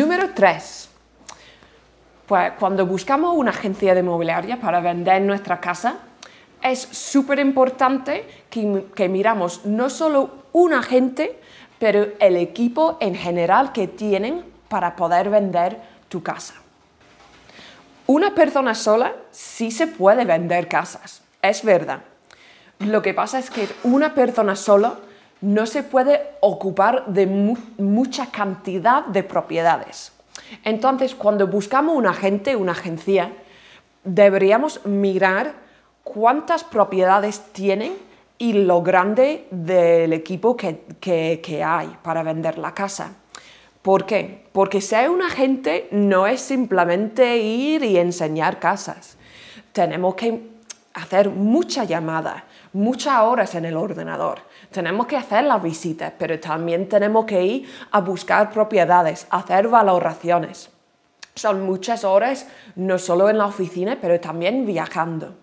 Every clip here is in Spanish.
Número 3. Pues cuando buscamos una agencia de mobiliaria para vender nuestra casa, es súper importante que, que, miramos no solo un agente, pero el equipo en general que tienen para poder vender tu casa. Una persona sola sí se puede vender casas, es verdad. Lo que pasa es que una persona sola no se puede ocupar de mucha cantidad de propiedades. Entonces, cuando buscamos un agente, una agencia, deberíamos mirar cuántas propiedades tienen y lo grande del equipo que, hay para vender la casa. ¿Por qué? Porque ser un agente no es simplemente ir y enseñar casas. Tenemos que hacer mucha llamada, muchas horas en el ordenador. Tenemos que hacer las visitas, pero también tenemos que ir a buscar propiedades, hacer valoraciones. Son muchas horas, no solo en la oficina, pero también viajando.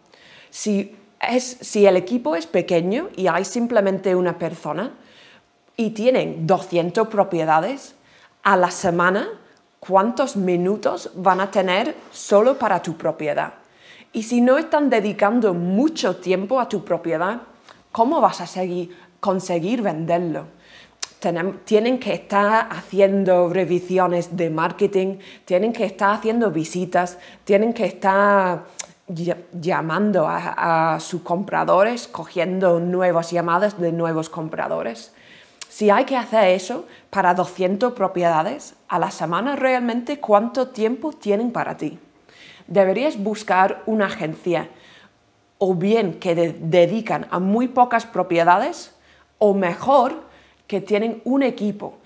Si, si el equipo es pequeño y hay simplemente una persona y tienen 200 propiedades, a la semana, ¿cuántos minutos van a tener solo para tu propiedad? Y si no están dedicando mucho tiempo a tu propiedad, ¿cómo vas a seguir, conseguir venderlo? tienen que estar haciendo revisiones de marketing, tienen que estar haciendo visitas, tienen que estar llamando a, a, sus compradores, cogiendo nuevas llamadas de nuevos compradores. Si hay que hacer eso para 200 propiedades a la semana, realmente cuánto tiempo tienen para ti deberías buscar una agencia o bien que dedican a muy pocas propiedades o mejor que tienen un equipo,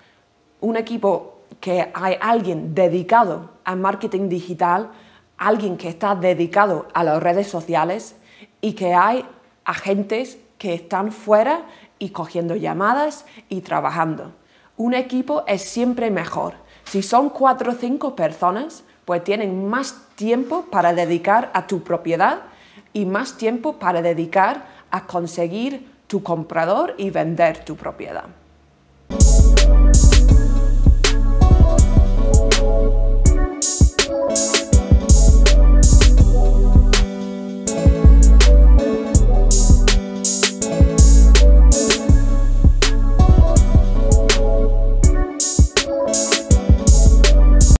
un equipo que hay alguien dedicado a marketing digital, alguien que está dedicado a las redes sociales y que hay agentes que están fuera y cogiendo llamadas y trabajando. Un equipo es siempre mejor. Si son cuatro o cinco personas, pues tienen más tiempo para dedicar a tu propiedad y más tiempo para dedicar a conseguir tu comprador y vender tu propiedad.